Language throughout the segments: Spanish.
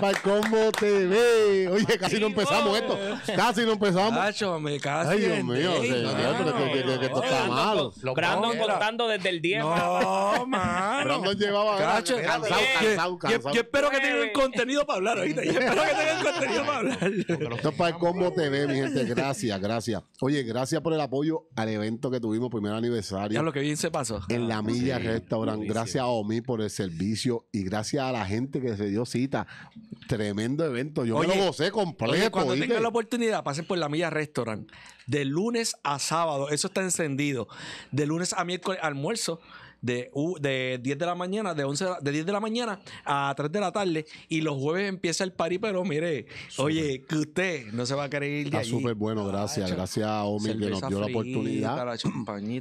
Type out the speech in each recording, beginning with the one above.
para el Combo TV. Oye, casi no empezamos esto. Casi no empezamos. Cacho, me casi. Ay, Dios mío, esto está malo. Brandon contando desde el 10. No, Mano... Brandon llevaba. Cacho, cansado, cansado, Yo espero que tengan contenido para hablar ahorita. Yo espero que tengan contenido para hablar. Esto es para el Combo TV, mi gente. Gracias, gracias. Oye, gracias por el apoyo al evento que tuvimos, primer aniversario. Ya lo que bien se pasó. En la Milla Restaurant. Gracias a Omi por el servicio y gracias a la gente que se dio cita. Tremendo evento. Yo me lo gocé completo. cuando la oportunidad, pasen por la Milla Restaurant. De lunes a sábado, eso está encendido. De lunes a miércoles, almuerzo de, de 10 de la mañana, de 11 de, 10 de la mañana a 3 de la tarde. Y los jueves empieza el party, pero mire, oye, que usted no se va a querer ir Está súper bueno, gracias. gracias a Omi que nos dio la oportunidad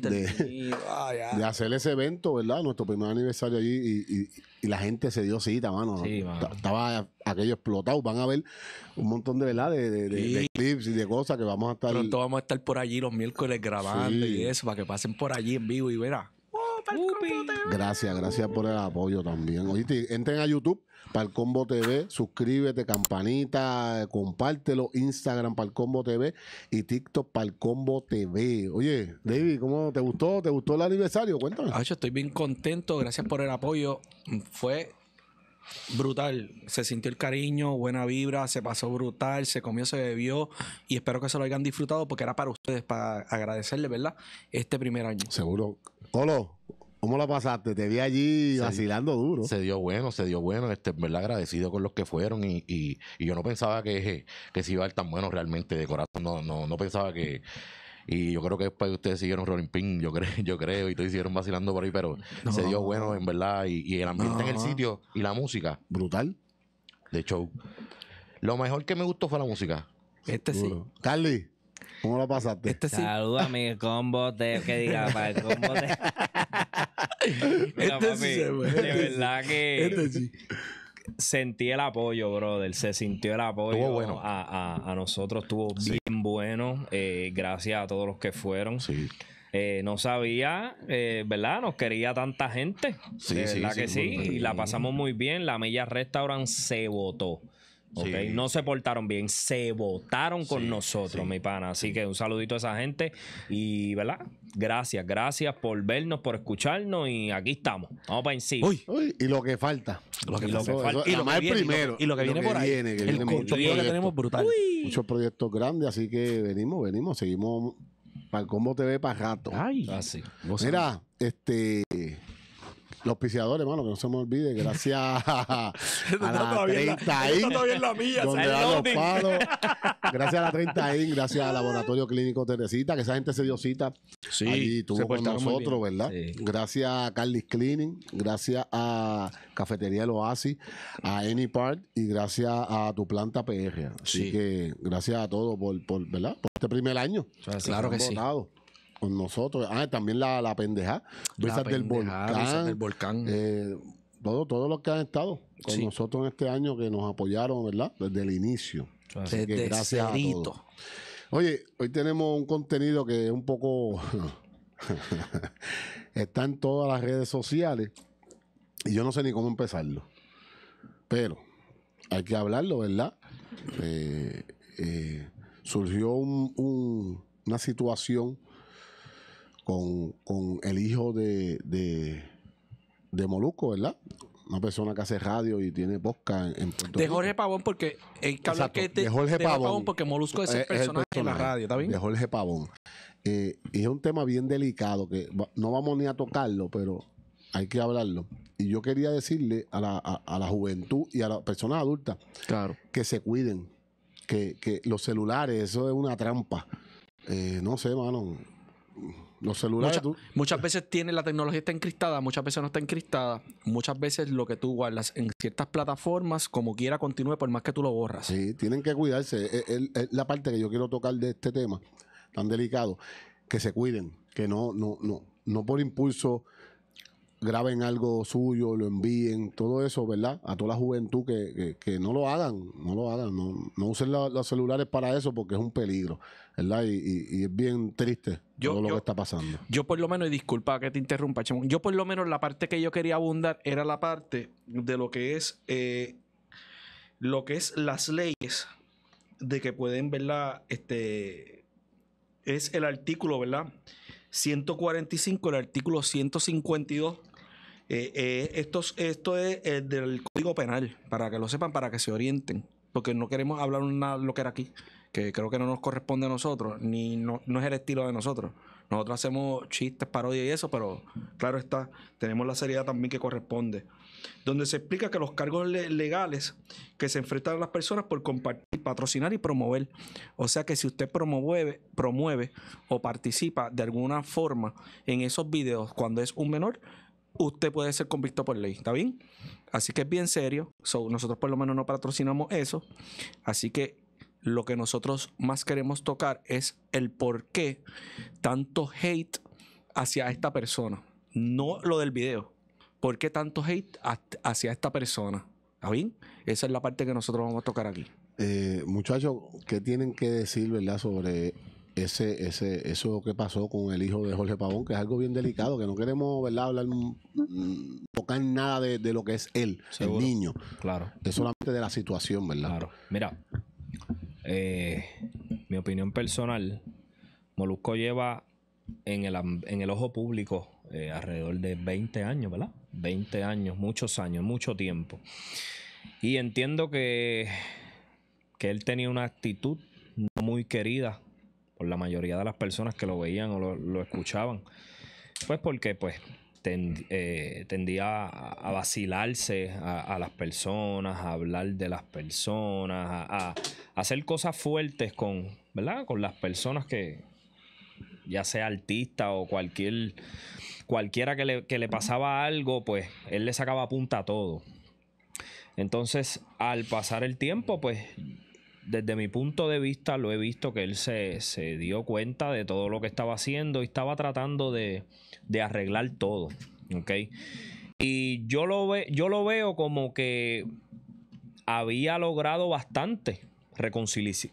de, hacer ese evento, ¿verdad? Nuestro primer aniversario allí y, la gente se dio cita, mano. Estaba aquello explotado. Van a ver un montón de, ¿verdad? De, clips y de cosas que vamos a estar. Pronto vamos a estar por allí los miércoles grabando y eso, para que pasen por allí en vivo y verá. Gracias, gracias por el apoyo también. Oye, entren a YouTube Palcombo TV, suscríbete, campanita, compártelo, Instagram Palcombo TV y TikTok Palcombo TV. Oye, David, ¿cómo te gustó? ¿Te gustó el aniversario? Cuéntame. yo estoy bien contento, gracias por el apoyo. Fue Brutal. Se sintió el cariño, buena vibra, se pasó brutal, se comió, se bebió. Y espero que se lo hayan disfrutado porque era para ustedes, para agradecerle, ¿verdad? Este primer año. Seguro. Colo, ¿cómo lo pasaste? Te vi allí vacilando duro. Se dio bueno, se dio bueno. Este, ¿verdad? Agradecido con los que fueron. Y, yo no pensaba que, que se iba a ir tan bueno realmente de corazón. no, no pensaba que. Y yo creo que después ustedes siguieron Rolling Pin, yo creo, yo creo, y todos hicieron vacilando por ahí, pero se dio bueno, en verdad, y, el ambiente en el sitio y la música. Brutal. De show. Lo mejor que me gustó fue la música. Este sí. Carly, ¿cómo lo pasaste? Este sí. Saluda a mi combo de, que diga, para el combo de. este sí de verdad que. Este sí sentí el apoyo, brother. Se sintió el apoyo a, nosotros. Estuvo bien bueno. Eh, gracias a todos los que fueron. Eh, no sabía, eh, ¿verdad? Nos quería tanta gente. que sí. Y la pasamos muy bien. La Mella Restaurant se votó. No se portaron bien, se votaron con nosotros, mi pana. Así que un saludito a esa gente y, ¿verdad? Gracias, gracias por vernos, por escucharnos y aquí estamos. Vamos para encima. y lo que falta. que, y lo primero. Y lo que, viene, por ahí. Muchos proyectos grandes, así que venimos, venimos, seguimos para el te TV para rato. Ay, así. Ah, Mira, este... Los piciadores, hermano, que no se me olvide, gracias a, la 30 IN, Gracias a la 30 IN, gracias al Laboratorio Clínico Teresita, que esa gente se dio cita. ahí tuvo estuvo con nosotros, ¿verdad? Gracias a Carly's Cleaning, gracias a Cafetería El Oasis, a Anypart y gracias a tu planta PR. Así que gracias a todos por, ¿verdad? por este primer año. claro que sí con nosotros. Ah, también la, la pendeja. Besas del volcán. Eh, todo, todos los que han estado con nosotros en este año que nos apoyaron, ¿verdad? Desde el inicio. gracias Oye, hoy tenemos un contenido que es un poco. está en todas las redes sociales y yo no sé ni cómo empezarlo. Pero hay que hablarlo, ¿verdad? Eh, eh, surgió una situación con, con el hijo de, de, de Molusco, ¿verdad? una persona que hace radio y tiene bosca. en, Puerto De Jorge Pavón, porque el que de Jorge Pavón, porque Molusco es, el, eh, personaje en la radio, ¿está bien? De Jorge Pavón. Eh, y es un tema bien delicado que no vamos ni a tocarlo, pero hay que hablarlo. Y yo quería decirle a la, a, la juventud y a las personas adultas que se cuiden, que, que los celulares, eso es una trampa. Eh, no sé, mano los celulares. muchas veces tiene la tecnología está encristada muchas veces no está encristada Muchas veces lo que tú guardas en ciertas plataformas, como quiera, continúe por más que tú lo borras. Sí, tienen que cuidarse. Es, la parte que yo quiero tocar de este tema tan delicado. Que se cuiden, que no, no, no, no por impulso graben algo suyo, lo envíen, todo eso, ¿verdad? A toda la juventud que, no lo hagan, no lo hagan, no, usen los celulares para eso porque es un peligro, ¿verdad? Y, es bien triste todo lo que está pasando. Yo por lo menos, y disculpa que te interrumpa, Chimón, yo por lo menos la parte que yo quería abundar era la parte de lo que es, eh, lo que es las leyes de que pueden, ¿verdad? Este, es el artículo, ¿verdad? 145, el artículo 152. Eh, eh, esto, es eh, del Código Penal, para que lo sepan, para que se orienten, porque no queremos hablar lo que era aquí, que creo que no nos corresponde a nosotros, ni no, no es el estilo de nosotros. Nosotros hacemos chistes, parodias y eso, pero claro está, tenemos la seriedad también que corresponde donde se explica que los cargos legales que se enfrentan a las personas por compartir, patrocinar y promover. O sea que si usted promueve, promueve o participa de alguna forma en esos videos cuando es un menor, usted puede ser convicto por ley, ¿está bien? Así que es bien serio. nosotros por lo menos no patrocinamos eso. Así que lo que nosotros más queremos tocar es el por qué tanto hate hacia esta persona. No lo del video. ¿por qué tanto hate hacia esta persona? Esa es la parte que nosotros vamos a tocar aquí. Eh, muchachos, ¿qué tienen que decir, verdad, sobre ese, ese, eso que pasó con el hijo de Jorge Pavón, que es algo bien delicado, que no queremos, ¿verdad?, hablar, tocar nada de, lo que es él, el niño. Claro. Es solamente de la situación, ¿verdad? Mira, eh, mi opinión personal, Molusco lleva en el ojo público eh, alrededor de 20 años, ¿verdad? 20 años, muchos años, mucho tiempo. Y entiendo que, que él tenía una actitud no muy querida por la mayoría de las personas que lo veían o lo, escuchaban. Pues porque pues eh, tendía a, vacilarse a, las personas, a hablar de las personas, a, hacer cosas fuertes con, con las personas que ya sea artista o cualquier cualquiera que le, pasaba algo, pues él le sacaba punta a todo. Entonces, al pasar el tiempo, pues desde mi punto de vista lo he visto que él se, se dio cuenta de todo lo que estaba haciendo y estaba tratando de, de arreglar todo. ¿Ok? Y yo lo, ve, yo lo veo como que había logrado bastante reconciliarse,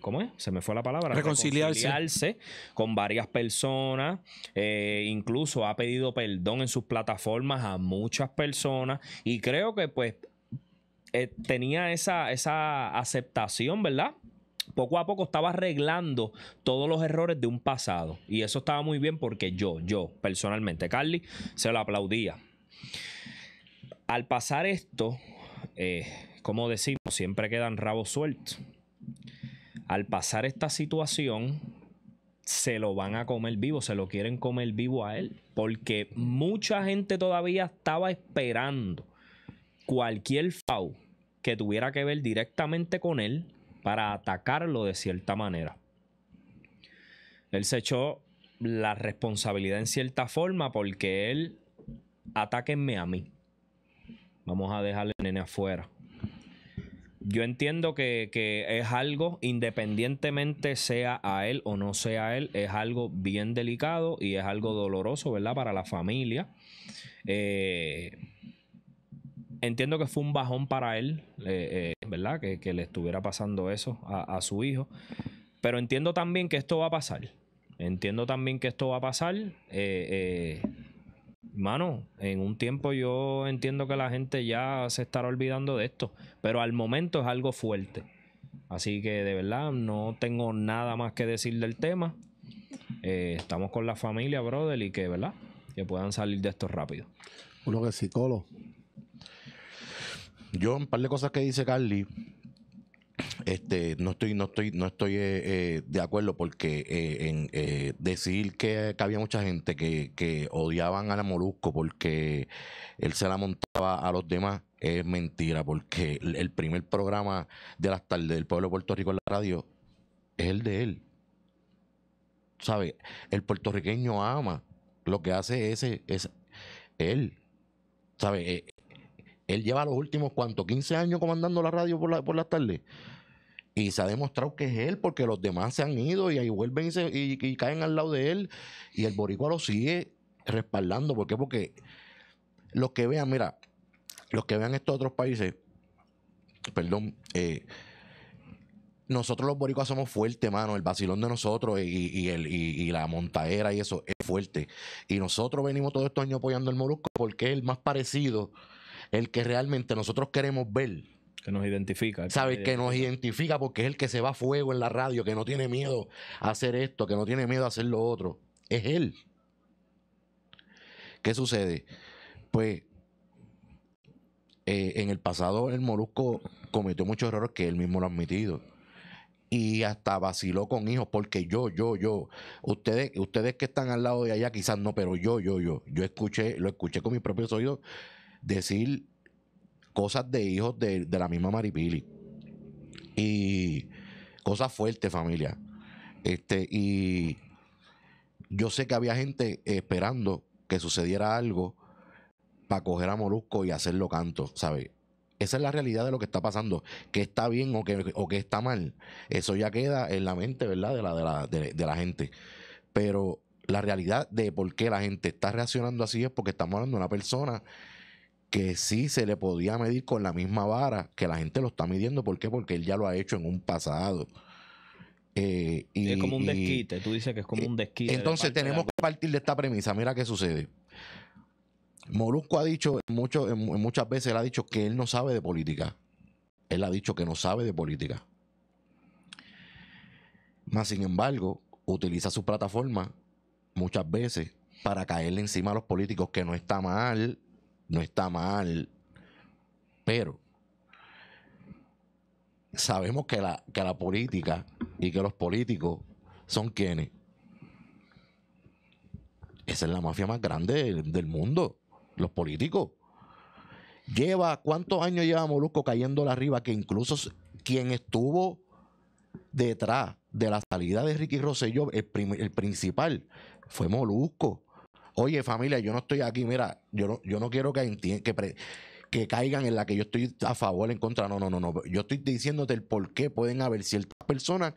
¿cómo es? Se me fue la palabra. con varias personas. Eh, incluso ha pedido perdón en sus plataformas a muchas personas. Y creo que pues eh, tenía esa, esa aceptación, ¿verdad? poco a poco estaba arreglando todos los errores de un pasado. Y eso estaba muy bien porque yo, yo personalmente, Carly, se lo aplaudía. Al pasar esto, eh, como decimos, siempre quedan rabos sueltos. Al pasar esta situación, se lo van a comer vivo, se lo quieren comer vivo a él, porque mucha gente todavía estaba esperando cualquier FAU que tuviera que ver directamente con él para atacarlo de cierta manera. Él se echó la responsabilidad en cierta forma porque él, atáquenme a mí. Vamos a dejarle al nene afuera yo entiendo que, es algo, independientemente sea a él o no sea a él, es algo bien delicado y es algo doloroso, ¿verdad? Para la familia. Eh, entiendo que fue un bajón para él, eh, eh, ¿verdad? Que, le estuviera pasando eso a, a, su hijo. Pero entiendo también que esto va a pasar. Entiendo también que esto va a pasar mano, en un tiempo yo entiendo que la gente ya se estará olvidando de esto, pero al momento es algo fuerte. Así que de verdad no tengo nada más que decir del tema. Eh, estamos con la familia, brother, y que, ¿verdad? Que puedan salir de esto rápido. Uno que psicólogo. Yo, un par de cosas que dice Carly, este, no estoy, no estoy, no estoy eh, eh, de acuerdo porque eh, en decir que, había mucha gente que, odiaban a la Molusco porque él se la montaba a los demás es mentira, porque el, primer programa de las tardes del pueblo de Puerto Rico en la radio es el de él. ¿Sabe? El puertorriqueño ama. Lo que hace ese es él. ¿Sabe? Él lleva los últimos, ...¿cuántos? 15 años comandando la radio por, la, por las tardes. Y se ha demostrado que es él, porque los demás se han ido y ahí vuelven y, caen al lado de él. Y el boricua lo sigue respaldando. ¿Por qué? Porque los que vean, mira, los que vean estos otros países, perdón, eh, nosotros los boricuas somos fuertes, mano. El vacilón de nosotros y, el, la montaera y eso es fuerte. Y nosotros venimos todos estos años apoyando el Molusco porque es el más parecido el que realmente nosotros queremos ver. Que nos identifica. sabe Que nos identifica porque es el que se va a fuego en la radio, que no tiene miedo a hacer esto, que no tiene miedo a hacer lo otro. Es él. ¿Qué sucede? Pues eh, en el pasado el Molusco cometió muchos errores que él mismo lo ha admitido. Y hasta vaciló con hijos, porque yo, yo, yo, ustedes, ustedes que están al lado de allá quizás no, pero yo, yo, yo, yo escuché, lo escuché con mis propios oídos decir cosas de hijos de, la misma Maripili. Y cosas fuertes, familia. Este, y yo sé que había gente esperando que sucediera algo para coger a Molusco y hacerlo canto, ¿sabes? Esa es la realidad de lo que está pasando. Que está bien o que, está mal. Eso ya queda en la mente, ¿verdad? De la, de, la, de la gente. Pero la realidad de por qué la gente está reaccionando así es porque estamos hablando de una persona que sí se le podía medir con la misma vara que la gente lo está midiendo. ¿Por qué? Porque él ya lo ha hecho en un pasado. Eh, es como un desquite, tú dices que es como eh, un desquite. Entonces tenemos que partir de esta premisa, mira qué sucede. Morusco ha dicho mucho, muchas veces él ha dicho que él no sabe de política. Él ha dicho que no sabe de política. Más sin embargo, utiliza su plataforma muchas veces para caerle encima a los políticos, que no está mal, no está mal, pero sabemos que la, que la política y que los políticos son quienes. Esa es la mafia más grande del, mundo, los políticos. Lleva, ¿cuántos años lleva Molusco la arriba? Que incluso quien estuvo detrás de la salida de Ricky Rosselló, el, el principal, fue Molusco. Oye, familia, yo no estoy aquí, mira, yo no, yo no quiero que, que, que caigan en la que yo estoy a favor, en contra. No, no, no, no. Yo estoy diciéndote el por qué pueden haber ciertas personas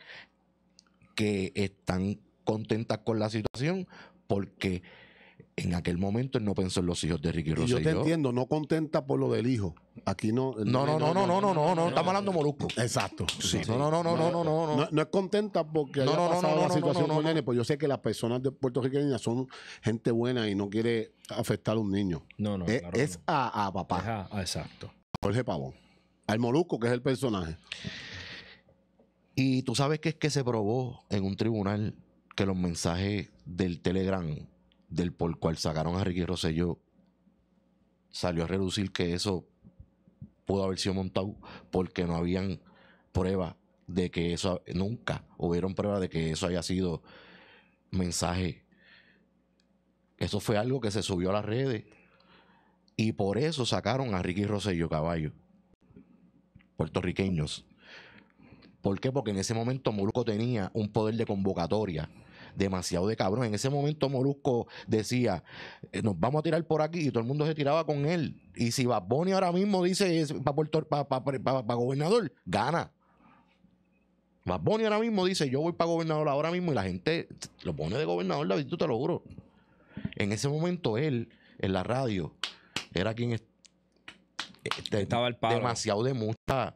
que están contentas con la situación porque en aquel momento él no pensó en los hijos de Ricky Rosselló. Yo te entiendo, no contenta por lo del hijo. Aquí no. No, no, no, no, no, no, no, no, estamos hablando molusco. Exacto. No, no, no, no, no, no, no. No es contenta porque haya pasado la situación con nene, pues yo sé que las personas de puertorriqueñas son gente buena y no quiere afectar a un niño. No, no. Es a papá. Exacto. Jorge Pavón. Al molusco, que es el personaje. Y tú sabes que es que se probó en un tribunal que los mensajes del Telegram del por cual sacaron a Ricky Rosselló salió a reducir que eso pudo haber sido montado porque no habían pruebas de que eso nunca hubieron pruebas de que eso haya sido mensaje. Eso fue algo que se subió a las redes y por eso sacaron a Ricky Rosselló caballo. Puertorriqueños. ¿Por qué? Porque en ese momento Moluco tenía un poder de convocatoria demasiado de cabrón. En ese momento Molusco decía, eh, nos vamos a tirar por aquí y todo el mundo se tiraba con él. Y si Baboni ahora mismo dice para pa, gobernador, gana. Baboni ahora mismo dice, yo voy para gobernador ahora mismo y la gente lo pone de gobernador, David, tú te lo juro. En ese momento él, en la radio, era quien eh, estaba el padre. demasiado de mucha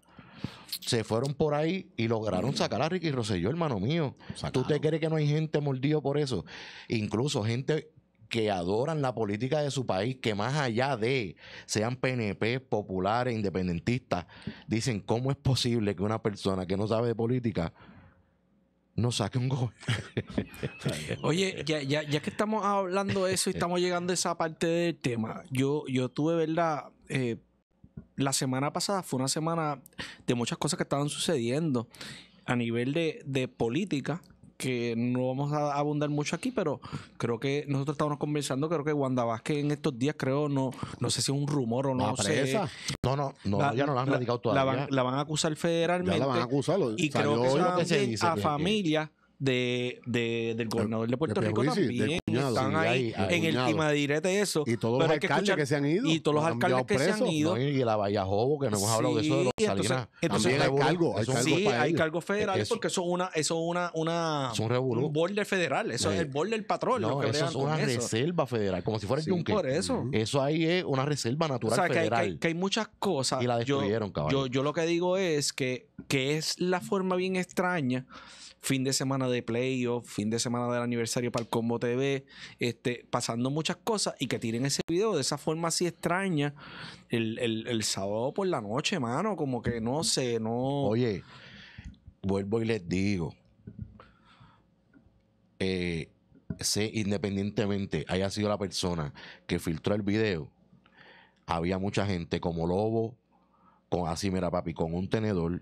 se fueron por ahí y lograron mm. sacar a Ricky Rosselló, hermano mío. ¿Tú te crees que no hay gente mordida por eso? Incluso gente que adoran la política de su país, que más allá de sean PNP, populares, independentistas, dicen, ¿cómo es posible que una persona que no sabe de política no saque un gol. Oye, ya, que estamos hablando de eso y estamos llegando a esa parte del tema, yo, yo tuve, ¿verdad? Eh, la semana pasada fue una semana de muchas cosas que estaban sucediendo a nivel de, política que no vamos a abundar mucho aquí, pero creo que nosotros estábamos conversando, creo que Wanda Vázquez en estos días, creo, no, no sé si es un rumor o no. no sé. No, no, ya no la han todavía. La van, a acusar federalmente. la van a acusar. Y creo que, a familia de, del gobernador de Puerto Rico también están ahí, en el timadirete eso. Y todos los alcaldes que, que, se han ido. Y todos los alcaldes que se han ido. Y la Vallajobo, que no hemos hablado de eso de los entonces, Salinas. Entonces, hay cargos. Cargo sí, hay cargos federales porque eso es una, eso una, una un, un border federal. Eso es eh, el border del patrón. eso es una reserva federal, como si fuera el eso. Eso ahí es una reserva natural o sea, federal. Que hay, muchas cosas. Y la destruyeron, cabrón. Yo, lo que digo es que es la forma bien extraña fin de semana de playoff, fin de semana del aniversario para el Combo TV, este, pasando muchas cosas y que tiren ese video de esa forma así extraña el, sábado por la noche, mano, como que no sé, no... Oye, vuelvo y les digo, eh, sé independientemente haya sido la persona que filtró el video, había mucha gente como Lobo, con así, mira papi, con un tenedor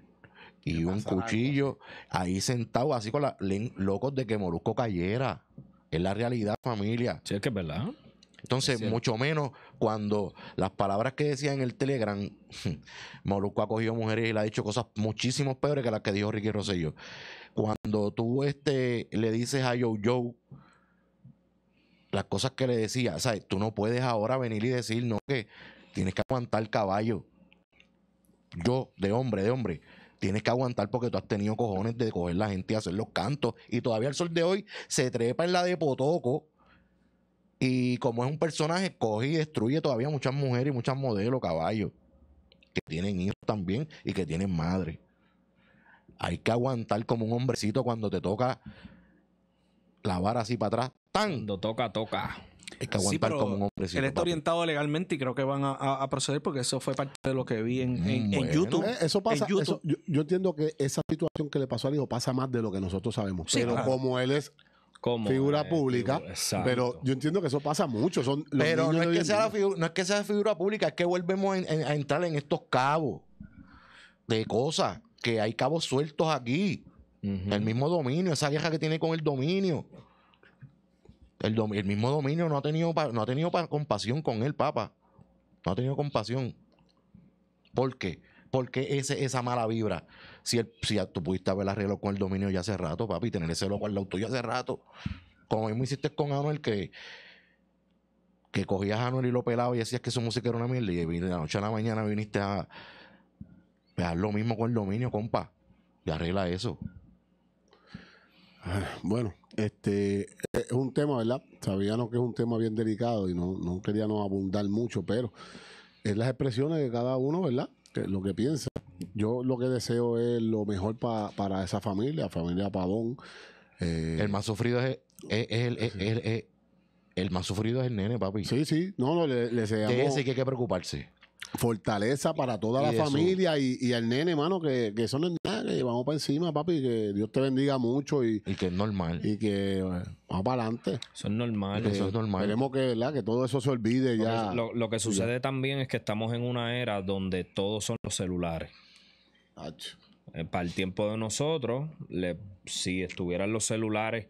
y un cuchillo ahí sentado, así con la locos de que Molusco cayera. Es la realidad, familia. Sí, es que es verdad. Entonces, mucho menos cuando las palabras que decía en el Telegram, Molusco ha cogido mujeres y le ha dicho cosas muchísimo peores que las que dijo Ricky Rosselló. Cuando tú este, le dices a Yo Yo las cosas que le decía, ¿sabes? Tú no puedes ahora venir y decir, no, que tienes que aguantar el caballo. Yo, de hombre, de hombre, tienes que aguantar porque tú has tenido cojones de coger la gente y hacer los cantos. Y todavía el sol de hoy se trepa en la de Potoco. Y como es un personaje, coge y destruye todavía muchas mujeres y muchas modelos, caballos, que tienen hijos también y que tienen madre. Hay que aguantar como un hombrecito cuando te toca la vara así para atrás. ¡Tan! Cuando toca, toca que aguantar como un hombre. Él está orientado legalmente y creo que van a, proceder porque eso fue parte de lo que vi en, mm, YouTube. Eh, eso pasa. yo, entiendo que esa situación que le pasó al hijo pasa más de lo que nosotros sabemos. pero como él es figura pública, pero yo entiendo que eso pasa mucho. Son pero no es, que sea figura, pública, es que volvemos a entrar en estos cabos de cosas, que hay cabos sueltos aquí. El mismo dominio, esa vieja que tiene con el dominio. El, mismo dominio no ha tenido, no ha tenido compasión con él, papá. No ha tenido compasión. ¿Por qué? ¿Por qué esa mala vibra? Si, si tú pudiste haber arreglado con el dominio ya hace rato, papi, tener ese loco al lado tuyo hace rato. Como mismo hiciste con Anuel, que, que cogías a Anuel y lo pelabas y decías que su música era una mierda. Y de la noche a la mañana viniste a pegar lo mismo con el dominio, compa. Y arregla eso. Bueno, este es un tema, ¿verdad? Sabíamos que es un tema bien delicado y no, no queríamos abundar mucho, pero es las expresiones de cada uno, ¿verdad? lo que piensa. Yo lo que deseo es lo mejor para esa familia, familia Pavón. Eh, el más sufrido es, es, el más sufrido es el nene, papi. Sí, sí. No, no, le, le seamos... que hay que preocuparse. Fortaleza para toda la familia y, y, nene, mano, que, que son y vamos para encima, papi, que Dios te bendiga mucho y, que es normal. Y que eh, vamos para adelante. Eso es normal. eso es eh, normal. Queremos que, que todo eso se olvide ya. Lo, que sucede también es que estamos en una era donde todos son los celulares. Eh, para el tiempo de nosotros, si estuvieran los celulares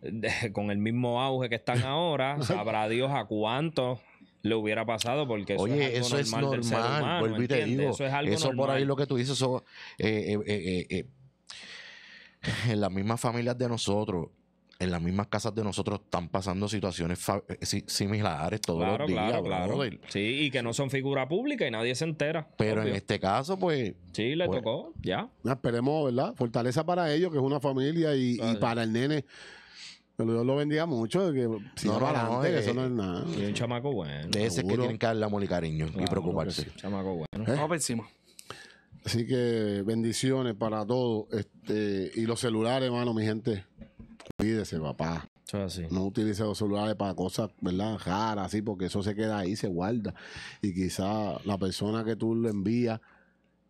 con el mismo auge que están ahora, sabrá Dios a cuántos le hubiera pasado porque eso Oye, eso es normal, vuelvo y te digo, eso, es algo por ahí lo que tú dices, eso, eh, eh, eh, en las mismas familias de nosotros, en las mismas casas de nosotros están pasando situaciones similares todos claro, los días. Claro, claro. Sí, y que no son figura pública y nadie se entera. Pero en este caso, pues. Sí, le pues tocó, ya. Esperemos, ¿verdad? Fortaleza para ellos, que es una familia, y para el nene. Pero Dios lo vendía mucho, que eso no es nada. Y un chamaco bueno. De ese que tienen que darle amor y cariño y preocuparse. Chamaco bueno. ¿Eh? Vamos encima. Así que bendiciones para todos. Este, y los celulares, hermano, mi gente. Cuídese, papá. No utilice los celulares para cosas, ¿verdad? Raras, así, porque eso se queda ahí, se guarda. Y quizá la persona que tú le envías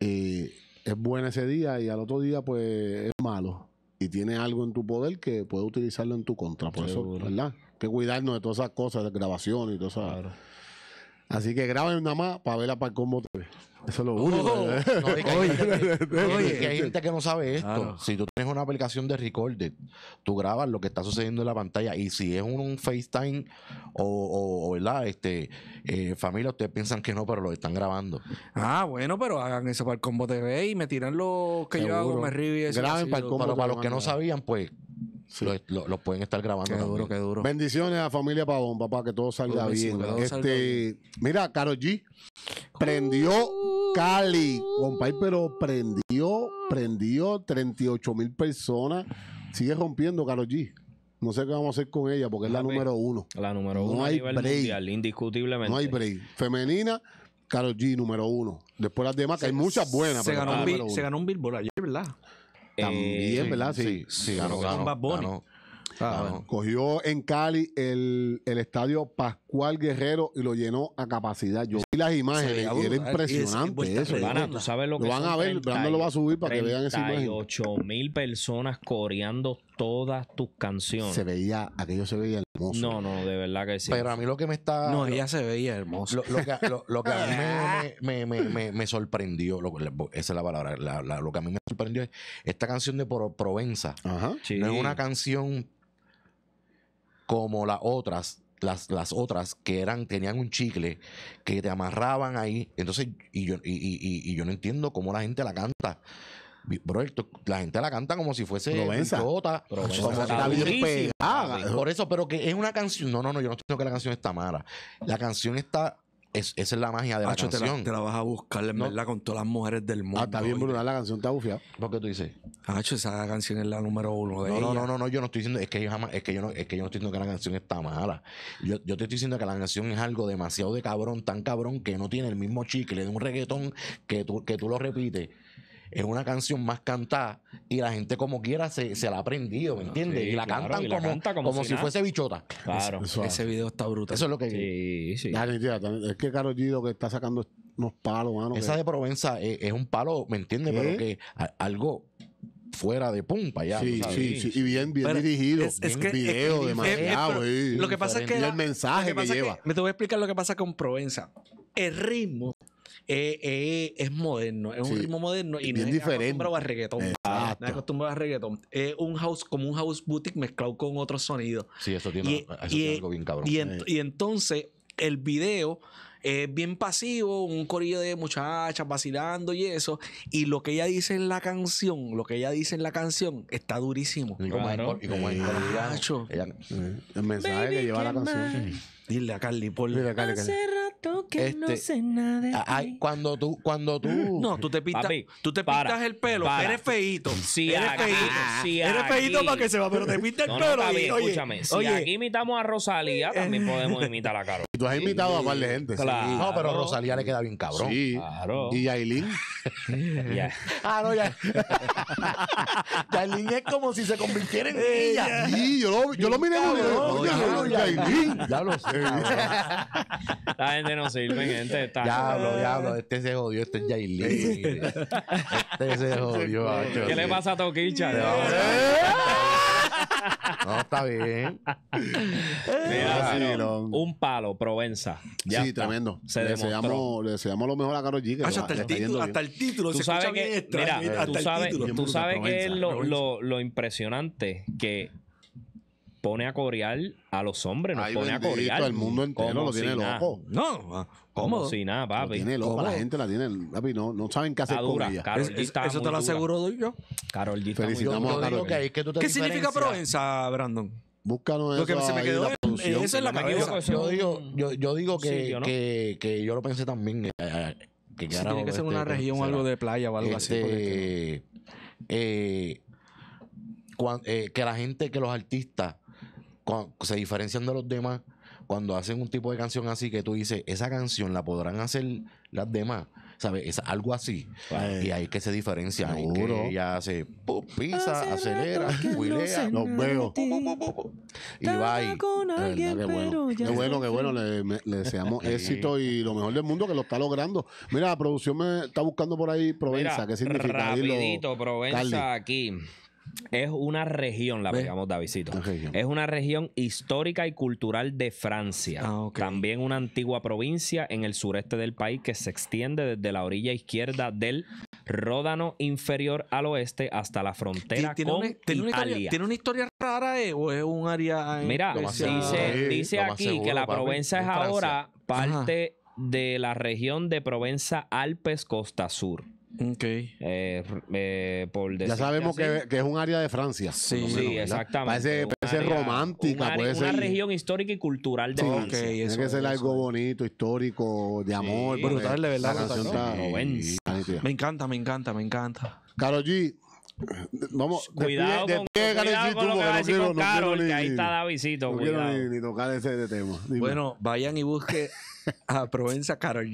eh, es buena ese día y al otro día, pues, es malo y tienes algo en tu poder que puede utilizarlo en tu contra. Por eso, ¿verdad? que cuidarnos de todas esas cosas, de grabación y todas esas. Así que graben nada más para verla para el combo TV. Eso es lo único. oye, que, hay gente que no sabe esto. Si tú tienes una aplicación de Recorder, tú grabas lo que está sucediendo en la pantalla. Y si es un, FaceTime o, ¿verdad? Este, eh, familia, ustedes piensan que no, pero lo están grabando. Ah, bueno, pero hagan eso para el Combo TV y me tiran los que yo hago, me río y eso. Graben para Combo Pero para los que no sabían, pues los Lo, pueden estar grabando. Qué duro, qué duro. Bendiciones a familia Pavón, papá, que todo salga bien. este, mira, Karol G prendió Cali, compadre, pero prendió, prendió 38 mil personas. Sigue rompiendo Karol G. No sé qué vamos a hacer con ella porque es la número uno. La número uno. No hay Mundial, indiscutiblemente. No hay break. Femenina, Karol G, número uno. Después las demás, que hay muchas buenas. Se, ganó, un, se ganó un Billboard ayer, ¿verdad? También, eh, ¿verdad? Sí. Sí, ganó, ah, cogió en Cali el, el, estadio Pascual Guerrero y lo llenó a capacidad. Yo las imágenes y era impresionante eso. sabes lo, van a ver, Brando lo va a subir para que vean esa imagen. 8 mil personas coreando todas tus canciones. Se veía, aquello se veía hermoso. No, no, de verdad que sí. Pero a mí lo que me está... No, ella se veía hermoso Lo, que, a mí me, me, me, sorprendió, esa es la palabra, lo que a mí me sorprendió es esta canción de Provenza. Ajá. No es una canción como las otras las, otras que eran, tenían un chicle que te amarraban ahí. Entonces, y yo, y, y, y yo no entiendo cómo la gente la canta. Bro, la gente la canta como si fuese Provenza. Jota, Provenza. está bien pegada. Por eso, pero que es una canción. No, no, no, yo no estoy diciendo que la canción está mala. La canción está esa es la magia de la canción. Te la, vas a buscar, en con todas las mujeres del mundo. Ah, está bien Bruno. la canción, está bufiada. ¿Por qué tú dices? Hacho, esa canción es la número uno de no, ella. No, no, no, no, yo no estoy diciendo, es que yo jamás, es que yo no, es que yo no estoy diciendo que la canción está mala. Yo, te estoy diciendo que la canción es algo demasiado de cabrón, tan cabrón, que no tiene el mismo chicle de un reggaetón que que tú lo repites es una canción más cantada y la gente como quiera se, la ha aprendido, ¿me ah, entiendes? y la cantan como, si, fuese bichota. Claro. Ese video está brutal. Eso es lo que... Sí, sí. es que Carlos Gido que está sacando unos palos, mano. Esa de Provenza es, un palo, ¿me entiendes? Pero que algo fuera de pumpa ya. Sí, sí, sí, Y bien, bien dirigido. Es, video Lo que pasa es que... Y el mensaje que, lleva. me te voy a explicar lo que pasa con Provenza. El ritmo eh, eh, es moderno, es un ritmo moderno y no es acostumbrado a reggaetón. No es acostumbrado a reggaetón. Es un house, como un house boutique mezclado con otro sonido. Sí, eso tiene, y, entonces, el video es bien pasivo, un corillo de muchachas vacilando y eso. Y lo que ella dice en la canción, lo que ella dice en la canción, está durísimo. Y como, y el mensaje que lleva la canción. Dile a Carly, ponle. Dile a Carly, Hace rato que no este, sé nada de ay, cuando tú, cuando tú. No, tú te pitas tú te el pelo. Eres feíto. Sí, eres feíto. eres feíto para que se va, pero te pintas el pelo. No, oye, escúchame. Si oye. aquí imitamos a Rosalía, también eh. podemos imitar a Carol. Y tú has imitado a par de gente. Claro. No, pero Rosalía le queda bien cabrón. Sí. Claro. Y Yailin. Yeah. Ah, no, ya. Yailin es como si se convirtiera en ella. Sí, yo lo, yo lo miré. Ya lo sé. La gente no sirve, gente. Diablo, diablo. Este se jodió. Este es Jailin. este se jodió. ¿Qué le pasa a Toquicha? No, está bien. Ah, un palo, Provenza. sí, tremendo. Se le, deseamos, le lo mejor a Carol G. hasta, ah, el título, hasta el título. Tú sabes que, mira, tú sabes, tú sabes que es lo, lo, lo impresionante que pone a corear a los hombres, no pone a corear. El mundo entero lo tiene loco. No, cómo si nada, papi. tiene la gente la tiene, papi, no, no saben qué hacer con ella. eso te lo aseguro yo. Carol G Felicitamos Que tú te ¿Qué significa Provenza, Brandon? Búscalo lo que se me quedó esa es la cabeza. Yo digo, mm. yo, yo digo que, que, yo lo pensé también. Eh, eh, que tiene que ser una este, este, región algo de playa o algo así. Este, eh, que la gente, que los artistas se diferencian de los demás cuando hacen un tipo de canción así que tú dices, esa canción la podrán hacer las demás, ¿sabes? Es algo así. Y ahí que se diferencia. Ya que ella hace pisa, acelera, huilea, los veo. Y va ahí. Qué bueno, qué bueno, Le, deseamos éxito y lo mejor del mundo que lo está logrando. Mira, la producción me está buscando por ahí Provenza. ¿Qué significa? Rapidito, Provenza aquí. Es una región, la pegamos, Es una región histórica y cultural de Francia. Ah, También una antigua provincia en el sureste del país que se extiende desde la orilla izquierda del Ródano inferior al oeste hasta la frontera con una, Italia. ¿Tiene una historia rara eh, o es un área... Mira, dice, aquí que la provincia Provenza es ahora parte de la región de Provenza Alpes Costa Sur. Okay. Eh, eh, ya sabemos que, es un área de Francia. Sí, sí exactamente. Parece, romántica. puede ser. Una región histórica y cultural de sí, Francia. Tiene que ser algo bonito, histórico, de amor. brutal, de verdad. me encanta, me encanta, me encanta. Carol G, Vamos, cuidado de con, cuidado lo que Carol, ahí está Davidito. cuidado. ni, tocar ese tema. Bueno, vayan y busquen a Provenza Carol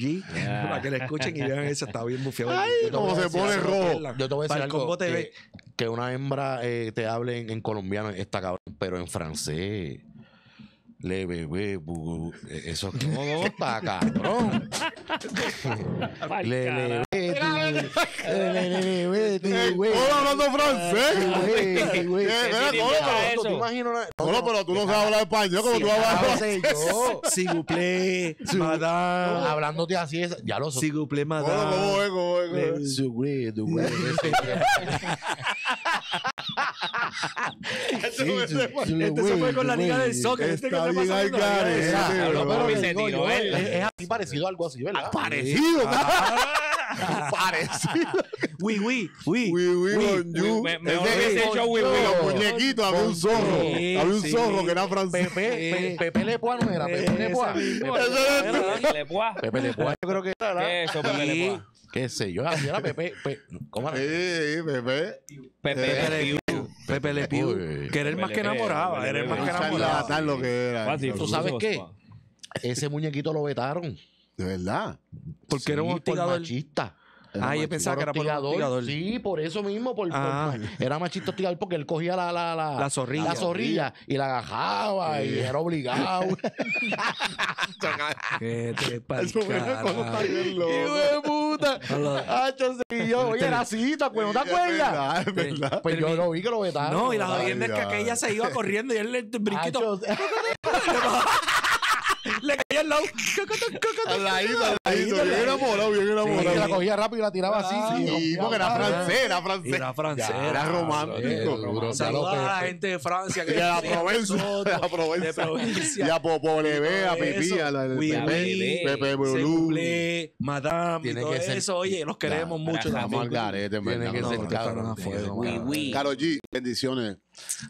para que la escuchen y vean eso. Está bien bufiado. Ay, como se pone rojo. Yo te voy a decir algo que, una hembra eh, te hable en, colombiano está cabrón, pero en francés le bebé, eso es como cabrón. le bebé, Todo hablando francés. pero pero tú no sabes hablar español como tú hablas. Si madame. Hablándote así, ya lo sé. Si güey sí, este se fue con la liga del soccer. Este que se bien al Es así parecido a algo así, ¿verdad? Ah, parecido. Ah, ah, parecido. Oui, oui, oui. Oui, oui, bonjour. Ese hecho oui, Los Muñequito, había un zorro. Había un zorro que era francés. Pepe, Pepe Lepoa no era. Pepe Lepoa. Pepe Lepoa. Pepe Lepoa. Yo creo que era. Eso, Pepe Lepoa qué sé yo. era ah, Pepe. ¿Cómo era? Sí, Pepe. Pepe Le eh, Pew. Pepe Le Pew. Que era el más que enamoraba. Era el más que enamoraba. lo que era. ¿Tú sabes qué? Ese muñequito lo vetaron. De verdad. Porque era un hostigador. machista. Era ah, yo pensaba que era por hostigador. Sí, por eso mismo. Por, ah. era machista hostigador porque él cogía la, la, la, la zorrilla. y la agajaba y era obligado. ¿Qué te pasa? Eso me loco puta. Ah, Hacho, yo, oye, era cita, pues, ¿no te acuerdas? Pues yo lo vi que lo vetaron. No, y la jodienda es que aquella se iba corriendo y él le ah, brinquito. que caía al lado. Al ladito, al ladito. Bien enamorado, bien la cogía rápido y la tiraba así. Ah, sí, porque era francés, era francés. Era francés. Era romántico. Saludos a la gente de Francia. Y a la Provenza. de la Provenza. Y a Popolebé, a Pipi a la Pepe Bolú. Madame. Tiene que ser. Eso, oye, los queremos mucho. también. Tiene que ser caro. Caro G, bendiciones.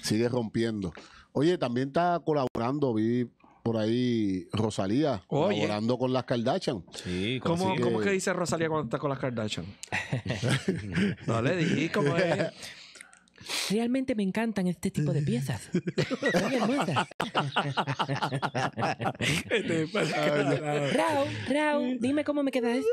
Sigue rompiendo. Oye, también está colaborando, vi por ahí Rosalía colaborando con las Kardashian. Sí, ¿Cómo, que... que dice Rosalía cuando está con las Kardashian? no le di cómo es. Realmente me encantan este tipo de piezas. este hermosas. Ah, Raúl, Raúl, dime cómo me queda este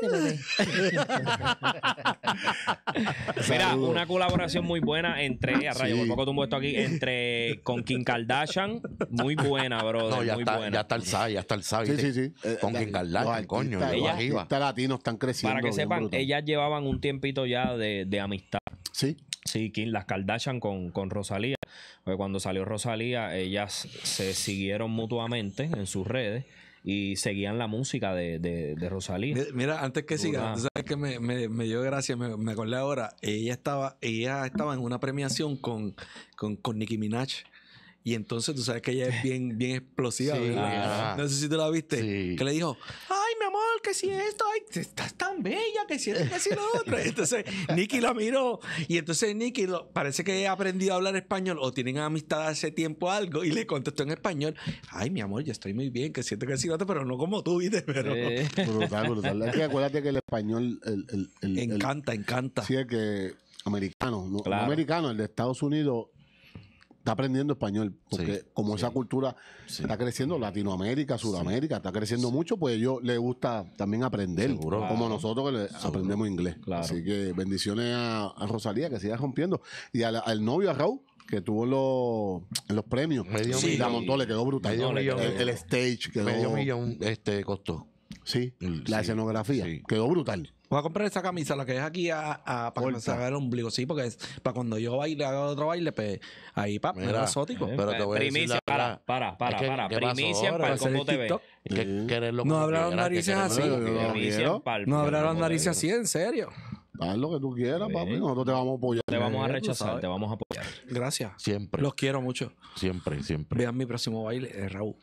Mira, una colaboración muy buena entre, a rayo, por poco tumbo esto aquí, entre con Kim Kardashian, muy buena, bro, No, muy buena. ya está el SAI, ya está el SAI. Sí, sí, sí. Eh, con Kim Kardashian, coño. Los latinos están creciendo. Para que sepan, ellas llevaban un tiempito ya de, de amistad. Sí. Sí, las Kardashian con, con Rosalía. Porque cuando salió Rosalía, ellas se siguieron mutuamente en sus redes y seguían la música de, de, de Rosalía. Mira, antes que siga, ¿tú sabes que me, me, dio gracia, me, me, acordé ahora, ella estaba, ella estaba en una premiación con, con, con Nicki Minaj. Y entonces tú sabes que ella es bien, bien explosiva. no sé si tú la viste. Que le dijo, que si esto, ay, estás tan bella, que siento que si lo otro. Entonces, Nicky la miró y entonces Nicky parece que ha aprendido a hablar español o tienen amistad hace tiempo algo y le contestó en español, ay, mi amor, yo estoy muy bien, que siento que si lo otro, pero no como tú, viste, pero... pero Brutal, brutal. que acuérdate que el español... El, encanta, encanta. Sí, es que americano, no, americano, el de Estados Unidos está aprendiendo español, porque como esa cultura está creciendo, Latinoamérica, Sudamérica, está creciendo mucho, pues a ellos les gusta también aprender, como nosotros que aprendemos inglés. Así que bendiciones a, Rosalía, que siga rompiendo, y al novio, a Raúl, que tuvo los, premios. Medio La montó, le quedó brutal. millón, el, stage quedó. Medio millón este, costó. Sí, la escenografía. Quedó brutal. Voy a comprar esa camisa, la que es aquí, a, para que me haga el ombligo. Sí, porque es para cuando yo baile, haga otro baile, pues ahí, pa, era exótico. Eh, Pero te eh, voy primicia, a decir para, para, para, para. Primicia en palco, ¿cómo te ves? Que, no hablaron narices así. No hablaron narices así, en serio. Haz lo que tú quieras, papi. Nosotros te vamos a apoyar. Te vamos a rechazar, te vamos a apoyar. Gracias. Siempre. Los quiero mucho. Siempre, siempre. Vean mi próximo baile, eh, Raúl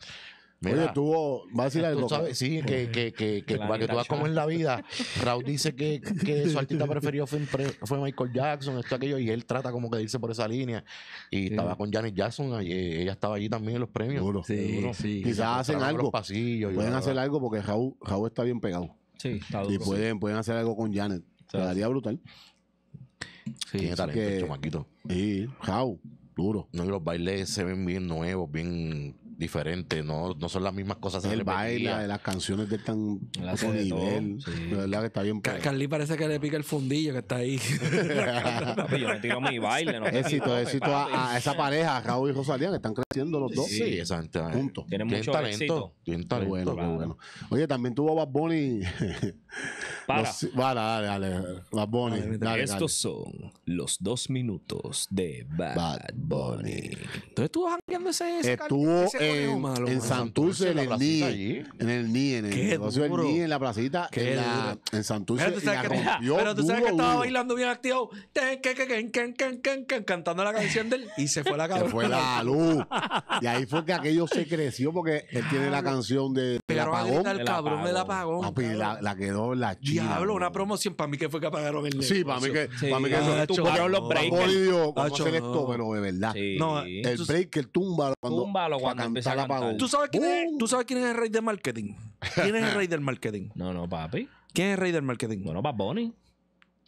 tuvo, va a pues. Sí, que, que, para que tú veas cómo es la vida. Raúl dice que, su artista preferido fue, Michael Jackson, esto, aquello, y él trata como que de irse por esa línea. Y estaba con Janet Jackson, eh, ella estaba allí también en los premios. sí, Sí. Quizás hacen algo. pueden hacer algo porque Raúl, está bien pegado. Sí, está duro. Y pueden, pueden hacer algo con Janet. Se daría brutal. Sí, Tiene talento, que, Sí, Raúl, duro. los bailes se ven bien nuevos, bien diferente, no, no son las mismas cosas. El baile, de las canciones de tan otro nivel. la verdad que está bien. Carly parece que le pica el fundillo que está ahí. yo me tiro mi baile. No éxito, éxito pues, a, esa pareja, Raúl y Rosalía, que están creciendo los dos. Sí, juntos Tienen mucho talento. Tienen talento. bueno, bueno. Oye, también tuvo Bad Bunny. Para. vale para, dale, dale. Bad Bunny. Estos son los dos minutos de Bad, Bunny. Entonces tú ese, Estuvo en, en Santurce, en, el Ni En el en el negocio del en la placita. En, la, Santurce. Pero tú sabes, que, estaba bailando bien activo. Cantando la canción de él y se fue la Se fue la luz. y ahí fue que aquello se creció porque él tiene la canción de. Pero apagón. El cabrón, me la apagón. la quedó la Diablo, una promoción para mí que fue que apagaron el Sí, para mí que, sí, para mí que los breakers. ¿cómo hacer esto? Pero de verdad. No, el breaker, túmbalo cuando, cuando empieza a cantar. ¿Tú sabes, quién es, ¿Tú sabes quién es el rey del marketing? ¿Quién es el rey del marketing? No, no, papi. ¿Quién es el rey del marketing? Bueno, Bad Bonnie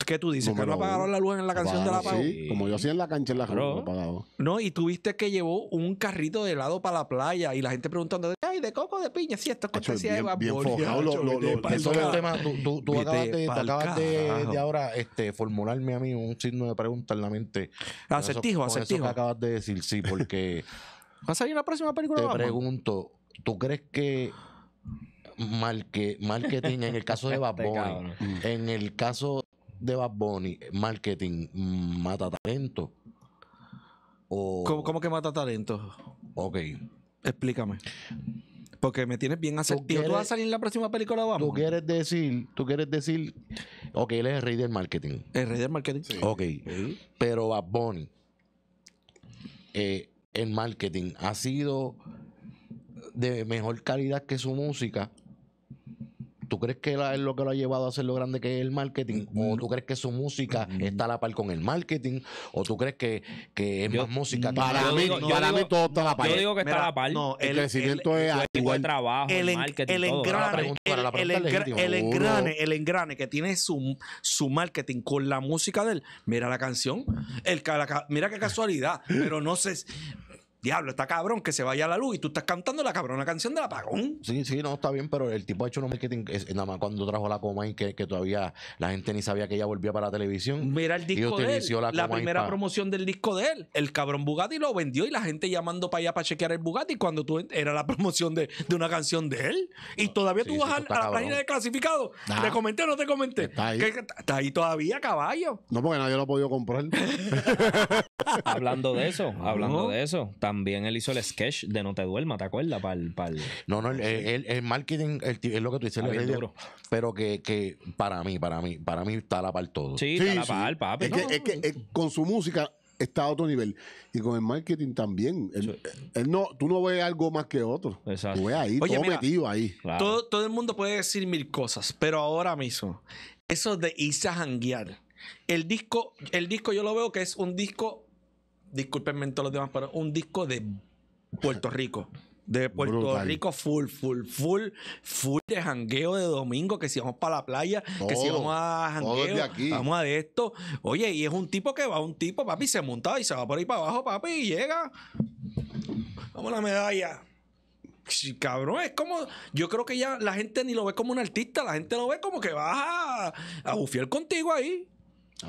¿Qué tú dices? ¿Que no apagaron la luz en la canción de La Sí, sí, como yo hacía en la cancha en la no apagaba. No, y tuviste que llevó un carrito de helado para la playa y la gente preguntando, ay, de coco, de piña, sí, esto es cortesía de Bad Boy. eso es el tema. Tú, acabas, de, de, ahora este, formularme a mí un signo de pregunta en la mente. Ah, acertijo, acertijo. acabas de decir, sí, porque... ¿Va a salir la próxima película? Te pregunto, ¿tú crees que marketing, en el caso de este Bad en el caso de Bad Bunny, marketing, mm, mata talento? O... ¿Cómo, que mata talento? Ok. Explícame. Porque me tienes bien acertado. ¿Tú, vas a salir en la próxima película vamos? Tú quieres decir, tú quieres decir, ok, él es el rey del marketing. El rey del marketing. Sí. Ok. Pero Bad Bunny, eh, el marketing ha sido de mejor calidad que su música ¿Tú crees que es lo que lo ha llevado a ser lo grande que es el marketing? ¿O tú crees que su música está a la par con el marketing? ¿O tú crees que, es más música que Para, mí, para mí todo está a la par. Yo digo que está a la par. el, crecimiento es el, igual. trabajo, el, el engrane, el, engrane, el engrane que tiene su, su marketing con la música de él. Mira la canción. El, mira qué casualidad. pero no sé. Diablo, está cabrón que se vaya a la luz y tú estás cantando la cabrona canción de la apagón. Sí, sí, no, está bien, pero el tipo ha hecho un marketing nada más cuando trajo la coma que, que todavía la gente ni sabía que ella volvía para la televisión. Mira el disco de él, la, primera promoción del disco de él. El cabrón Bugatti lo vendió y la gente llamando para allá para chequear el Bugatti cuando tú era la promoción de, una canción de él. Y todavía tú vas a, la página de clasificado. ¿Te comenté o no te comenté? Está ahí. todavía, caballo. No, porque nadie lo ha podido comprar. hablando de eso, hablando de eso, también él hizo el sketch de No te duerma, ¿te acuerdas? Para No, no, el, marketing es lo que tú dices, pero que, para mí, para mí, para mí está a la par todo. Sí, está a la par, papi. Es, que, eh, con su música está a otro nivel. Y con el marketing también. no, tú no ves algo más que otro. Exacto. Tú ves ahí, todo metido ahí. Todo, el mundo puede decir mil cosas, pero ahora mismo, eso de Isa a El disco, el disco yo lo veo que es un disco discúlpenme todos los demás, pero un disco de Puerto Rico. De Puerto Rico, full, full, full, full de jangueo de domingo, que si vamos para la playa, que si vamos a jangueo, vamos a de esto. Oye, y es un tipo que va, un tipo, papi, se monta y se va por ahí para abajo, papi, y llega. Vamos a la medalla. cabrón, es como. Yo creo que ya la gente ni lo ve como un artista, la gente lo ve como que va a bufiar contigo ahí.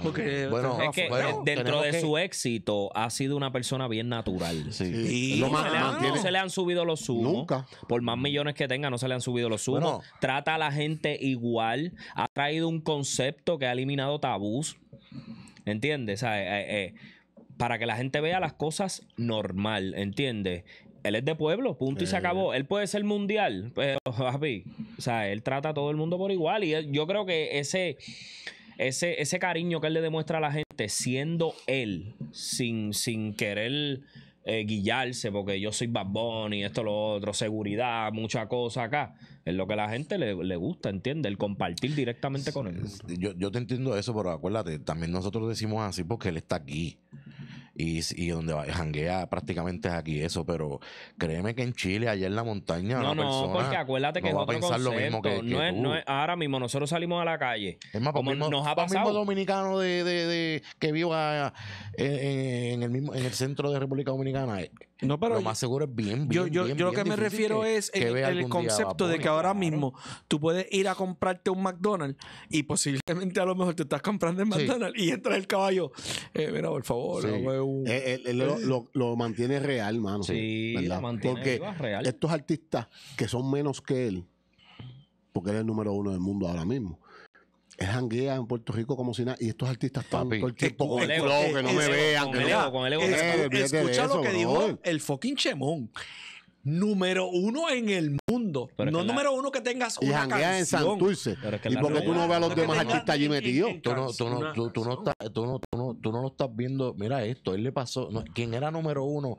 Porque bueno, es que dentro de su éxito ha sido una persona bien natural. Y no, se le han, subido los sumos. Por más millones que tenga, no se le han subido los sumos. Trata a la gente igual. Ha traído un concepto que ha eliminado tabús. ¿Entiendes? O sea, eh, eh, eh, para que la gente vea las cosas normal, ¿entiendes? él es de pueblo, punto y se acabó. Él puede ser mundial, pero, o sea, él trata a todo el mundo por igual. Y yo creo que ese, ese, cariño que él le demuestra a la gente, siendo él, sin, sin querer eh, guillarse, porque yo soy babón y esto, lo otro, seguridad, mucha cosa acá. Es lo que a la gente le, gusta, entiende El compartir directamente con él. Yo, yo, te entiendo eso, pero acuérdate, también nosotros decimos así porque él está aquí y, y donde janguea prácticamente es aquí eso, pero créeme que en Chile, allá en la montaña, no, persona no, porque acuérdate que no es a pensar concepto. lo mismo que, no es, No ahora mismo nosotros salimos a la calle. Es más, como nos ha pasado. mismo dominicano de, de, que viva en, el mismo, en el centro de República Dominicana, no, pero lo más seguro es bien, Yo, lo que me refiero es el, concepto de que ahora mismo tú puedes ir a comprarte un McDonald's y posiblemente a lo mejor te estás comprando el McDonald's y entra el caballo. Eh, mira, por favor. Eh, eh, lo, mantiene real, mano. Sí, mantiene Porque real. estos artistas que son menos que él, porque él es el número uno del mundo ahora mismo es janguea en Puerto Rico como si nada. Y estos artistas están todo el tiempo con el ego, que no me vean. Escucha lo que dijo el fucking Chemón. Número uno en el mundo. no número uno que tengas y una canción. en Santurce. ¿Y porque qué tú no ves a los demás artistas allí metidos? Tú no, tú, no, tú, no lo estás viendo. Mira esto, él le pasó. No, quien era número uno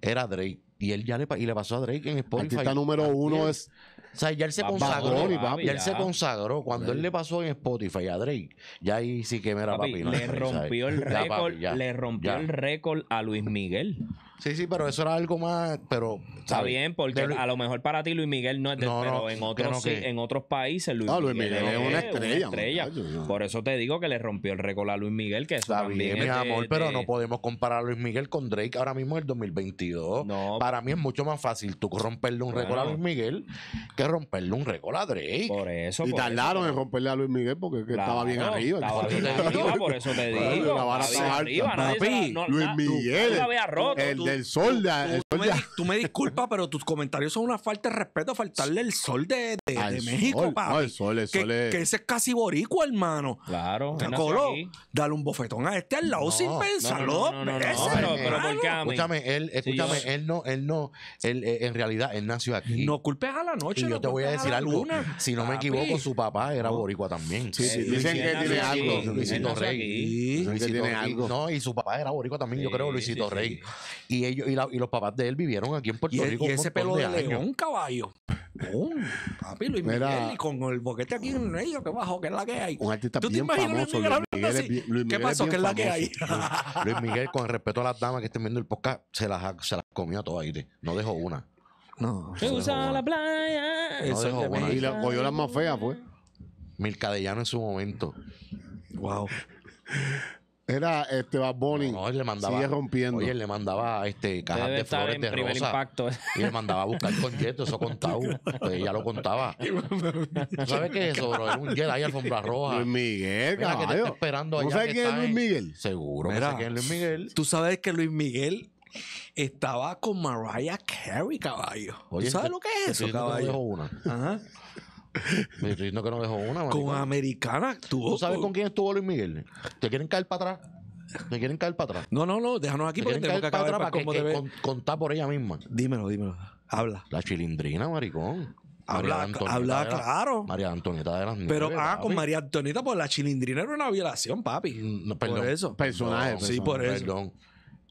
era Drake. Y él ya le, y le pasó a Drake en Spotify. Artista número uno es o sea, ya él se consagró. ya él se consagró. Cuando él le pasó en Spotify a Drake, ya ahí sí que me era papi. le rompió el récord, le rompió el récord a Luis Miguel. Sí, sí, pero eso era algo más, pero... Está bien, porque a lo mejor para ti Luis Miguel no es de... No, pero en, otros, en otros países Luis, Miguel, es, una estrella. Por eso te digo que le rompió el récord a Luis Miguel, que Está bien, mi amor, pero no podemos comparar a Luis Miguel con Drake ahora mismo en el 2022. Para mí es mucho más fácil tú romperle un récord a Luis Miguel que romperle un récord a Drake. Por eso. Y tardaron en romperle a Luis Miguel porque estaba bien arriba. Estaba bien arriba, por eso te digo. No, no, Papi, no, Luis Miguel. no no, no, roto, el sol. Tú, me, disculpas, pero tus comentarios son una falta de respeto, faltarle el sol de, de, México, el sol, el que, sol es... que ese es casi boricua, hermano. Claro. dale un bofetón a este al lado sin pensarlo. No, no, pero, Escúchame, él, escúchame, él no, él no, él, eh, en realidad, él nació aquí. No culpes a la noche. Y yo te voy a decir algo. si no me equivoco, su papá era boricua también. Sí, eh, dicen que tiene algo. Luisito Rey. No, y su papá era boricua también, yo creo, Luisito Rey. Y y, ellos, y, los papás de él vivieron aquí en Puerto e-, Rico. y ese pelo de, de león, caballo. papi, Luis Miguel, y con el boquete aquí en ellos, que bajo, que es la que hay. Un artista ¿Tú bien famoso, Luis Miguel, ¿Qué pasó? ¿Qué es la que hay? Luis Miguel, con el respeto a las damas que estén viendo el podcast, se las, se las comió a todas, aire. no dejó una. No. Se usa la playa. No Eso Y la cogió las más feas, pues. Cadellano en su momento. Wow. Era este Bad Bunny. No, él le mandaba. Sigue rompiendo. Oye, él le mandaba este, cajas de flores de primer rosa. Y le mandaba a buscar con jet, eso contaba. Pues ella lo contaba. sabes qué es eso, bro? Era un jet ahí, alfombra roja. Luis Miguel, Mira, esperando sabes quién es Luis Miguel? Seguro que sé quién es Luis Miguel. Tú sabes que Luis Miguel estaba con Mariah Carey, caballo. ¿Tú sabes este lo que es eso, este caballo? Ajá. Me estoy diciendo que no dejó una. Con Americana ¿Tú sabes con quién estuvo Luis Miguel? ¿Te quieren caer para atrás? ¿Te quieren caer para atrás? No, no, no, déjanos aquí porque tenemos que acabar para, pues, para que, contar por ella misma. Dímelo, dímelo. Habla. La chilindrina, maricón. Habla, habla claro. María Antonieta de las Nieves. Pero, ah, con María Antonieta, pues la chilindrina era una violación, papi. perdón. Por eso. Personaje. sí, por eso. Perdón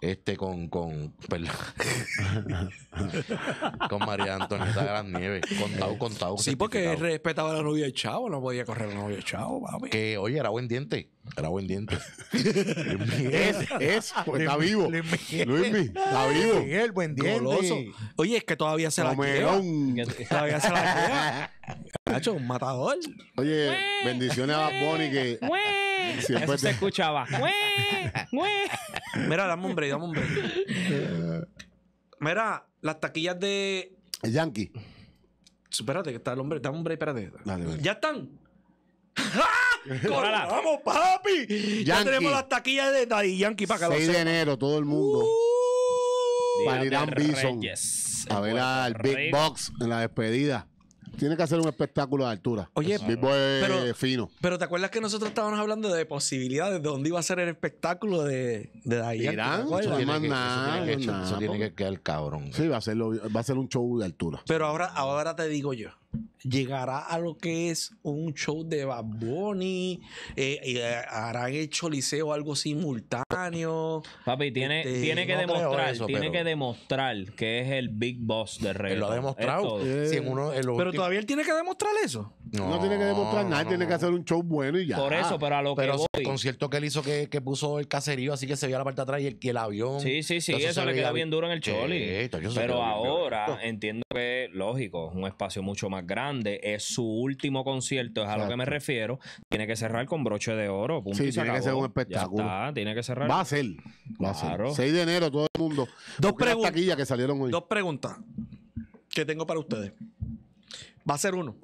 este con con con María Antonieta Gran Nieve contado contado sí porque él respetaba a la novia de Chavo no podía correr la novia de Chavo que oye era buen diente era buen diente es es pues, está vivo Luis está vivo el buen diente oye es que todavía se la queda todavía se la un matador oye bendiciones a Bonnie que Eso se escuchaba. Mira, dame un break, dame un break. Mira, las taquillas de. El Yankee. Espérate, que está el hombre. Dame un break, espérate. Ya están. ¡Vamos, papi! Ya tenemos las taquillas de Yankee para que 6 de enero, todo el mundo. Uh, para Irán Bison. a ver al Big Box en la despedida. Tiene que hacer un espectáculo de altura. Oye, fino. Pero ¿te acuerdas que nosotros estábamos hablando de posibilidades de dónde iba a ser el espectáculo de, de tiene, que, que, quedar cabrón. Sí, va a, ser va a ser un show de altura. Pero ahora, ahora te digo yo llegará a lo que es un show de Bad Bunny, eh, eh, harán el choliseo algo simultáneo. Papi, tiene, este, tiene que demostrar, tiene que demostrar que es el big boss de reggaetón. Él lo ha demostrado. Eh. pero todavía él tiene que demostrar eso. No, tiene que demostrar nada, tiene que hacer un show bueno y ya. Por eso, pero a lo que el concierto que él hizo que, puso el caserío, así que se vio la parte de atrás y el, el avión. Sí, sí, sí, eso, le queda bien duro en el choli. pero ahora entiendo que lógico, es un espacio mucho más grande, es su último concierto, es a lo que me refiero, tiene que cerrar con broche de oro. tiene que ser un espectáculo. tiene que cerrar. Va a ser. a 6 de enero, todo el mundo. Dos preguntas. que Dos preguntas que tengo para ustedes. Va a ser uno.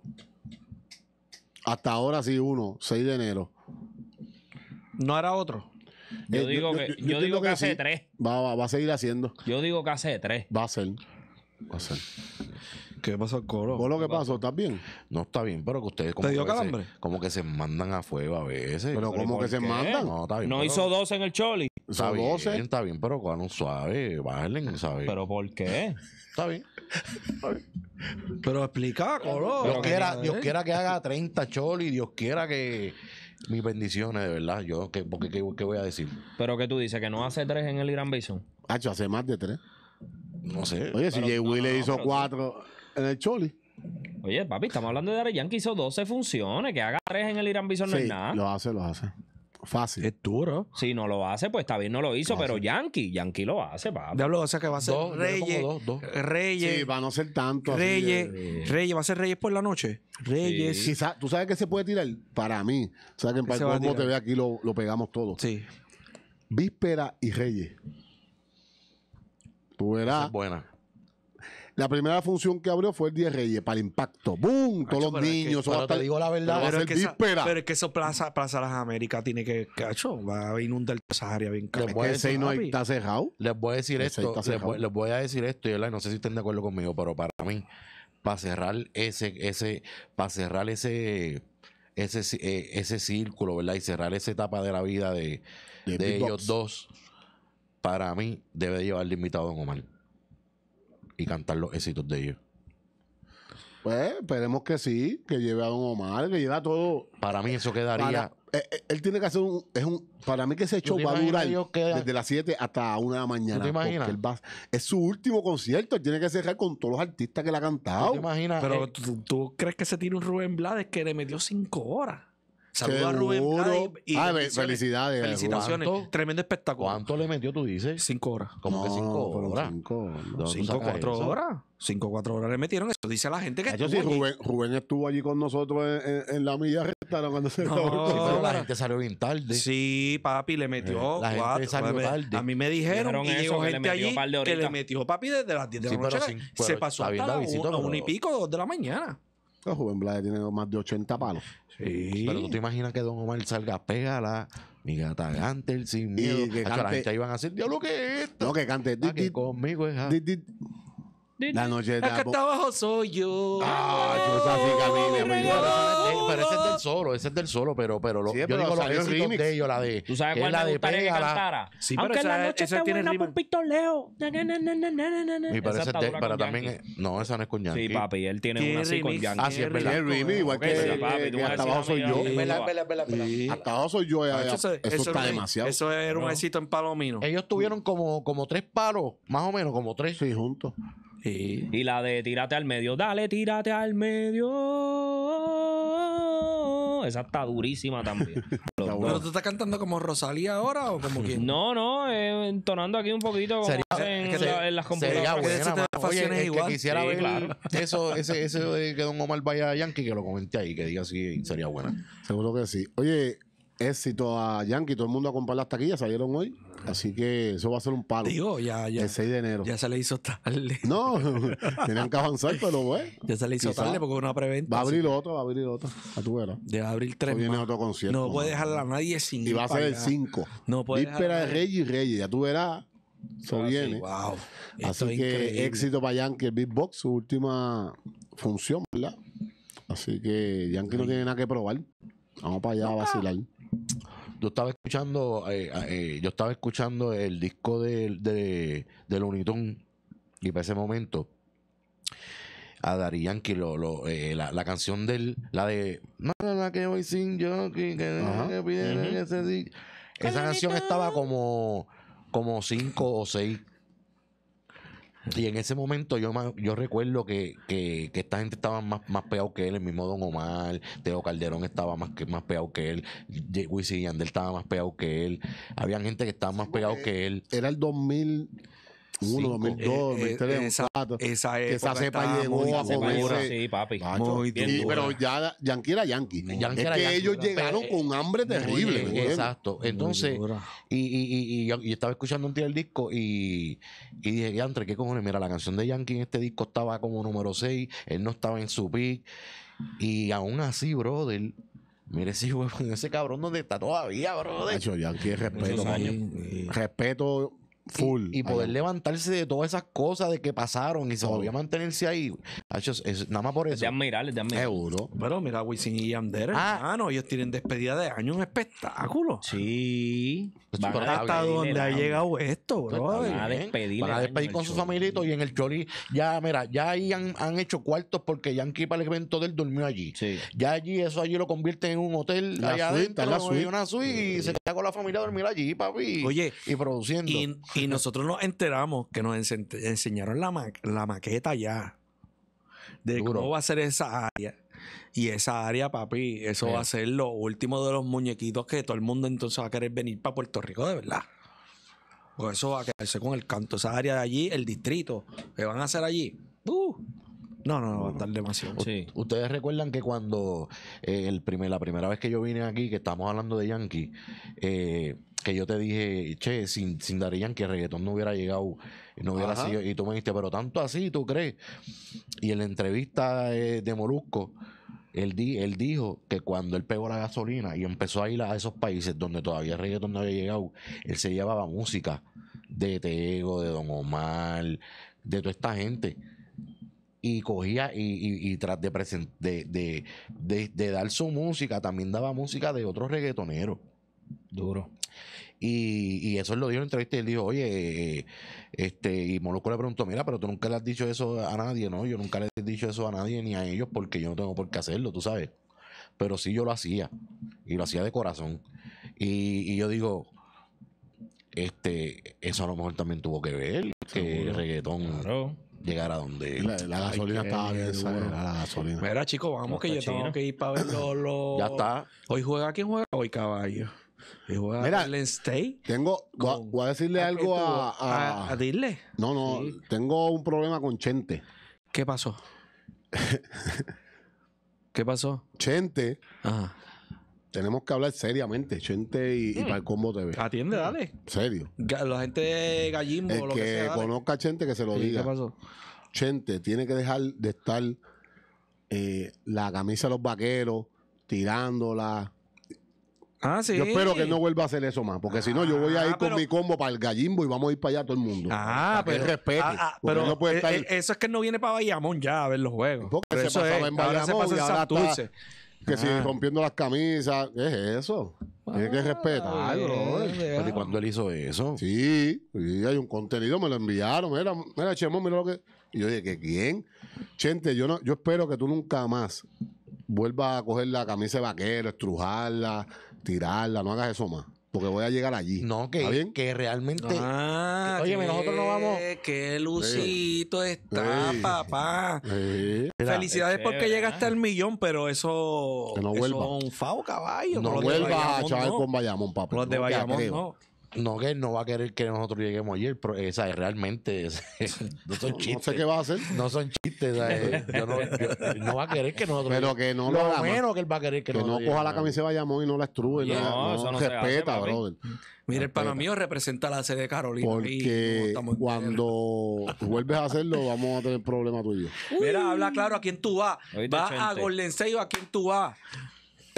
Hasta ahora sí uno, 6 de enero. ¿No era otro? Yo eh, digo que, yo, digo que, hace tres. Va, va, a seguir haciendo. Yo digo que hace tres. Va a ser. Va a ser. ¿Qué pasó, Colo? ¿Vos lo que pasó? ¿Estás bien? No está bien, pero que ustedes como, que, Se, mandan a fuego a veces. Pero, como que se mandan. No, está bien. No hizo 12 en el Choli. Está bien, está bien, pero cuando suave, bailen, ¿sabes? ¿Pero por qué? Está bien. Pero explica, Colo. Dios quiera, Dios quiera que ¿eh? haga 30 Choli, Dios quiera que mis bendiciones, de verdad. Yo, ¿qué, porque, qué, voy a decir? Pero que tú dices, que no hace tres en el Irán Bison. Ah, hace más de tres. No sé. Oye, si Jay hizo cuatro en el Choli. Oye, papi, estamos hablando de Arellán que hizo 12 funciones, que haga 3 en el Irán Bison no es Sí, nada. lo hace, lo hace. Fácil. Es duro. Si no lo hace, pues está bien, no lo hizo, pero Yankee, Yankee lo hace, papi. Diablo, o sea que va a ser Dos, Reyes. dos, dos. Reyes. Sí, a no ser tanto. así Reyes. Reyes. ¿Va a ser Reyes por la noche? Reyes. Sí. tú sabes que se puede tirar para mí. O sea que en Parque te ve aquí lo, lo pegamos todo. Sí. Víspera y Reyes. Tú verás. Buena. La primera función que abrió fue el Día Reyes para el impacto. ¡Bum! Todos los niños. Es pero te digo la verdad, pero, es que pero es que eso Plaza, Plaza Las Américas tiene que, cacho, va a inundar esa área bien Les voy a decir, no está cerrado. Les voy a decir esto, les voy, a decir esto, y no sé si estén de acuerdo conmigo, pero para mí, para cerrar ese, ese, para cerrar ese ese, eh, ese círculo, ¿verdad? Y cerrar esa etapa de la vida de, de, ellos dos, para mí, debe llevar limitado Don Omar y cantar los éxitos de ellos. Pues esperemos que sí, que lleve a Don Omar, que lleve a todo. Para mí eso quedaría. Eh, eh, él, tiene que hacer un, es un. Para mí que ese show va a durar desde las 7 hasta 1 de la mañana. te es su último concierto, tiene que cerrar con todos los artistas que le ha cantado. te imaginas? Pero eh, ¿tú, crees que se tiene un Rubén Blades que le metió cinco horas. Saludos a Rubén ah, y felicidades. Felicitaciones. Tremendo espectáculo. ¿Cuánto le metió, tú dices? Cinco horas. ¿Cómo que cinco horas? Cinco, no, cinco cuatro horas. Cinco cuatro horas le metieron. Eso dice la gente que ah, yo Rubén, estuvo allí con nosotros en, la milla restaron cuando se no, sí, pero la gente salió bien tarde. Sí, papi, le metió. Eh, la gente salió tarde. A mí me dijeron, y llegó gente allí que le metió papi desde las 10 de la noche. se pasó hasta la una y pico, dos de la mañana joven Blade tiene más de 80 palos. Sí. Pero tú te imaginas que Don Omar salga, pégala, mi gata el sin miedo. Y que la gente iban a decir, diablo, ¿qué es esto? No, que cante. Ah, conmigo es... La noche de Acá está abajo soy yo. Ah, yo estaba así, oh, Camila, mi pero ese es del solo, ese es del solo, pero, pero lo, yo digo los de ellos, la de. ¿Tú sabes cuál es la de pega la Aunque esa- la noche te tiene una por pistoleo. Y parece que para también. No, esa no es con Yankee. Sí, papi, él tiene una así con Yankee. Ah, sí, es verdad. Es Rimi, igual que, hasta abajo soy yo. Es Hasta abajo soy yo. Eso, está demasiado. Eso era un éxito en Palomino. Ellos tuvieron como, como tres palos, más o menos, como tres. Sí, juntos. Y la de tírate al medio, dale, tírate al medio. Esa está durísima también. Pero tú estás cantando como Rosalía ahora o como quién? No, no, eh, entonando aquí un poquito como Sería- en las Sería buena, que igual. quisiera ver eso, ese, ese de que Don Omar vaya a Yankee, que lo comenté ahí, que diga si sería buena. Seguro que sí. Oye, éxito a Yankee. Todo el mundo a comprar las taquillas, salieron hoy. Así que eso va a ser un palo. Digo, ya, ya. El 6 de enero. Ya se le hizo tarde. No, tenían que avanzar, pero bueno. Ya se le hizo tarde porque una preventa. Va a abrir otro, va a abrir otro. A tu vera. De abrir tres. viene otro concierto. No puede dejarla a nadie sin Y va a ser el 5. No puede. Víspera de Reyes y Reyes, ya tú verás. Eso ah, viene. Wow. Así que éxito para Yankee, el Big Box, su última función, ¿verdad? Así que Yankee no tiene nada que probar. Vamos para allá a vacilar yo estaba escuchando, eh, ah, eh, yo estaba escuchando el disco de, de, del Unitón y para ese momento a Dari Yankee lo, lo, eh, la, la, canción del la de no que voy sin yo que, ese que esa canción estaba como como cinco o seis y en ese momento yo, yo recuerdo que, que, esta gente estaba más, más pegado que él, el mismo Don Omar, Teo Calderón estaba más, que más pegado que él, Wisin Yandel estaba más pegado que él, había gente que estaba más pegado que él. Era el 2000 2001, 2002, 2003, esa, esa, esa cepa llegó papi. Muy pero ya Yankee era Yankee. es que ellos llegaron eh, con hambre terrible. exacto. Entonces, y, y, estaba escuchando un día el disco y, y dije, entre ¿qué cojones? Mira, la canción de Yankee en este disco estaba como número 6, él no estaba en su pick. Y aún así, brother, Mire ese ese cabrón donde está todavía, brother. Hecho, Yankee, respeto. Respeto Full. Y, poder levantarse de todas esas cosas de que pasaron y se volvía a mantenerse ahí. es, nada más por eso. De admirarles, de admirar. Seguro. Pero mira, Wisin y Yandere, ah. hermano, ellos tienen despedida de año, un espectáculo. Sí. Pues hasta donde ha llegado esto, pues bro. Van despedir. con sus familito y en el Choli. Ya, mira, ya ahí han, hecho cuartos porque Yankee para el evento del durmió allí. Ya allí, eso allí lo convierte en un hotel. allá adentro, una suite y se queda con la familia a dormir allí, papi. Oye. Y produciendo. Y, nosotros nos enteramos que nos enseñaron la, maqueta ya. De cómo va a ser esa área. Y esa área, papi, eso va a ser lo último de los muñequitos que todo el mundo entonces va a querer venir para Puerto Rico, de verdad. O pues eso va a quedarse con el canto. Esa área de allí, el distrito, que van a hacer allí. Uh. No, no, no, va a estar demasiado. Ustedes recuerdan que cuando eh, el primer, la primera vez que yo vine aquí, que estamos hablando de Yankee, eh, que yo te dije, che, sin, sin Yankee el reggaetón no hubiera llegado, no hubiera sido, y tú me dijiste, pero tanto así, ¿tú crees? Y en la entrevista eh, de Molusco, él, él dijo que cuando él pegó la gasolina y empezó a ir a esos países donde todavía el reggaetón no había llegado, él se llevaba música de Tego, de Don Omar, de toda esta gente. Y cogía y, tras de, de, de, dar su música, también daba música de otros reggaetoneros. Duro. Y, eso lo dijo en entrevista y él dijo, oye, este, y Molusco le preguntó, mira, pero tú nunca le has dicho eso a nadie, ¿no? Yo nunca le he dicho eso a nadie ni a ellos porque yo no tengo por qué hacerlo, tú sabes. Pero sí yo lo hacía y lo hacía de corazón. Y, yo digo, este, eso a lo mejor también tuvo que ver que el reggaetón llegara a donde la, gasolina estaba bien Mira, chicos, vamos que yo tengo que ir para ver Ya está. Hoy juega quién juega hoy caballo. Ah, Mira, stay. Tengo, voy, a decirle ah, algo eh, a, a, No, no, tengo un problema con Chente. ¿Qué pasó? ¿Qué pasó? Chente. Tenemos que hablar seriamente, Chente y, mm. para el Combo TV. Atiende, dale. Serio. La gente de Gallimbo, lo que, que conozca a Chente, que se lo diga. ¿Qué pasó? Chente tiene que dejar de estar eh, la camisa de los vaqueros, tirándola, Ah, yo espero que no vuelva a hacer eso más, porque si no, yo voy a ah, ir con mi combo para el gallimbo y vamos a ir para allá todo el mundo. Ah, pero, respete. Ah, pero eh, eh, eso es que él no viene para Bayamón ya a ver los juegos. eso se pasa y que si rompiendo las camisas, es eso? tiene que respetar, ¿y cuando él hizo eso? Sí, sí, hay un contenido, me lo enviaron. Mira, mira, Chemo, mira lo que. Y yo dije, ¿que quién? Chente, yo no, yo espero que tú nunca más vuelvas a coger la camisa de vaquero, estrujarla, tirarla, no hagas eso más. Porque voy a llegar allí. No, que, que realmente. Ah, oye, nosotros no vamos. Qué lucito está, papá. Felicidades porque llegaste ¿eh? al millón, pero eso. no vuelva. es un fao, caballo. No, no a chaval con Bayamón, papá. Los de Bayamón, no no que él no va a querer que nosotros lleguemos ayer, pero esa eh, es realmente no son chistes. No sé qué va a hacer. No son chistes. Yo no, va a querer que nosotros. Pero que no lo, lo menos que él va a querer que, que no coja la camisa de Bayamón y no la estruje. No, eso no respeta, se brother. Mira, el pana representa la sede de Carolina. Porque cuando vuelves a hacerlo, vamos a tener problemas tuyos. Mira, habla claro a quién tú vas. Vas a Golden a quién tú vas.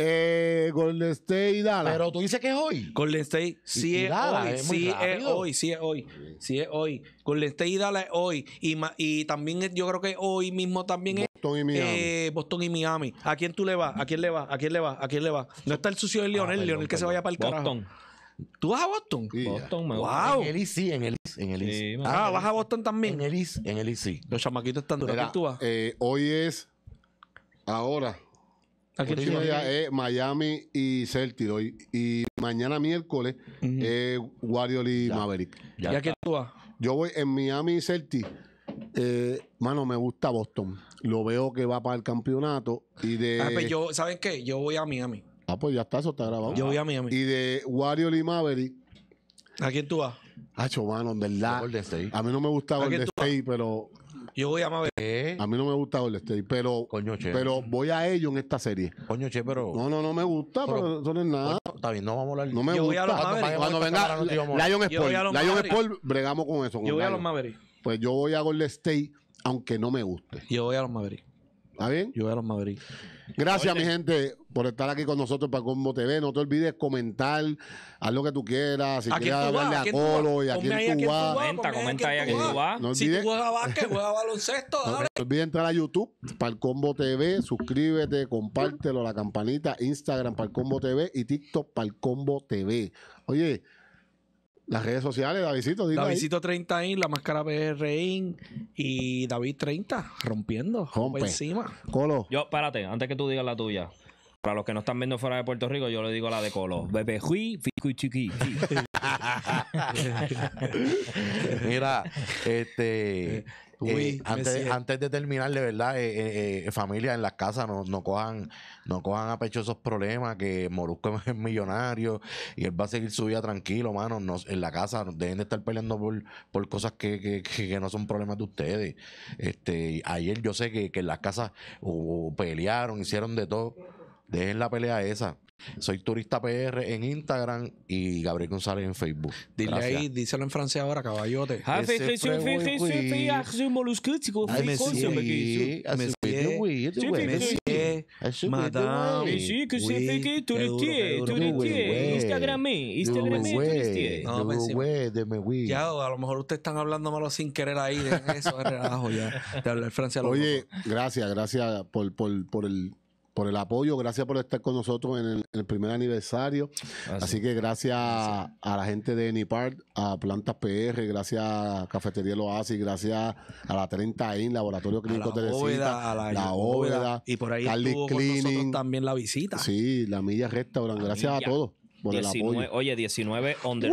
Eh, Golden State y Dallas. Pero tú dices que es hoy. Golden State sí es hoy. sí es hoy, sí es hoy. Sí es hoy. Golden State y Dallas es hoy. Y, también yo creo que hoy mismo también es. Boston y Miami. Eh, Boston y Miami. ¿A quién tú le vas? ¿A quién le vas? ¿A quién le vas? ¿A quién le vas? No está el sucio de Lionel. Ah, Lionel que se vaya para el Carajo. ¿Tú vas a Boston? Boston, me wow. En el IC, en el En el ah, ¿vas a Boston también? En el IC, en el Los chamaquitos están duros. ¿A quién tú vas? Eh, hoy es. Ahora. Aquí y es Miami y hoy. Y mañana miércoles es eh, y Maverick. ¿Y a quién tú vas? Yo voy en Miami y Celtic. Eh, mano, me gusta Boston. Lo veo que va para el campeonato. Y de. Ah, pues ¿saben qué? Yo voy a Miami. Ah, pues ya está, eso está grabado. Yo voy a Miami. Y de Wario y Maverick. ¿A quién tú vas? Ah, mano, en verdad. A mí no me gusta Golden State, pero yo voy a Maverick. A mí no me gusta Golden State, pero, pero voy a ellos en esta serie. Coño, che, pero. No, no, no me gusta, pero, eso no es nada. está bien, no vamos a hablar. No Yo voy a los Mavericks. Cuando venga Lion Sport, Lion bregamos con eso. Yo voy a los Mavericks. Pues yo voy a Golden State, aunque no me guste. Yo voy a los Mavericks. ¿Está bien? Yo voy a los Mavericks. Gracias, mi gente por estar aquí con nosotros para Combo TV. No te olvides comentar, haz lo que tú quieras. Si quieres hablarle a, Colo y a quien tú vas. Comenta, comenta ahí a quien tú vas. si tú juegas a baloncesto, dale. No olvides entrar a YouTube para Combo TV. Suscríbete, compártelo, la campanita, Instagram para Combo TV y TikTok para Combo TV. Oye, las redes sociales, Davidito, Davidito 30 in, la máscara PRIN y David 30, rompiendo. Rompe. Encima. Colo. Yo, espérate, antes que tú digas la tuya. Para los que no están viendo fuera de Puerto Rico, yo le digo la de Colo. Bebe hui, y chiqui. Mira, este. Eh, eh, antes, de terminar, de verdad, eh, eh familia en las casas no, cojan, no cojan a pecho esos problemas, que Morusco es millonario y él va a seguir su vida tranquilo, mano. en la casa deben de estar peleando por, por cosas que, que, que, no son problemas de ustedes. Este, ayer yo sé que, en las casas uh, uh, pelearon, hicieron de todo Dejen la pelea esa. Soy turista PR en Instagram y Gabriel González en Facebook. Dile ahí, díselo en francés ahora, caballote. Ah, me Ya, a lo mejor ustedes están hablando malo sin querer ahí, eso, me ya. De hablar me Oye, gracias, gracias por el por el apoyo, gracias por estar con nosotros en el, primer aniversario. Así que gracias, a la gente de Anypart, a Plantas PR, gracias a Cafetería Loasi gracias a la 30 in e Laboratorio Clínico Teresita, a la, la y por ahí nosotros también la visita. Sí, la Milla Restaurant, gracias a todos. 19, oye, 19 under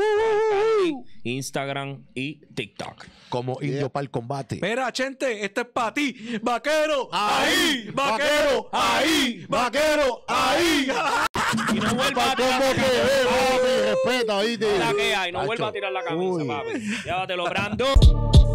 Instagram y TikTok. Como indio para el combate. Espera, gente, este es para ti. Vaquero, ahí. Vaquero, ahí. Vaquero, ahí. Y no vuelva a tirar la camisa. no vuelva a tirar la camisa, papi. Llévatelo, Brando.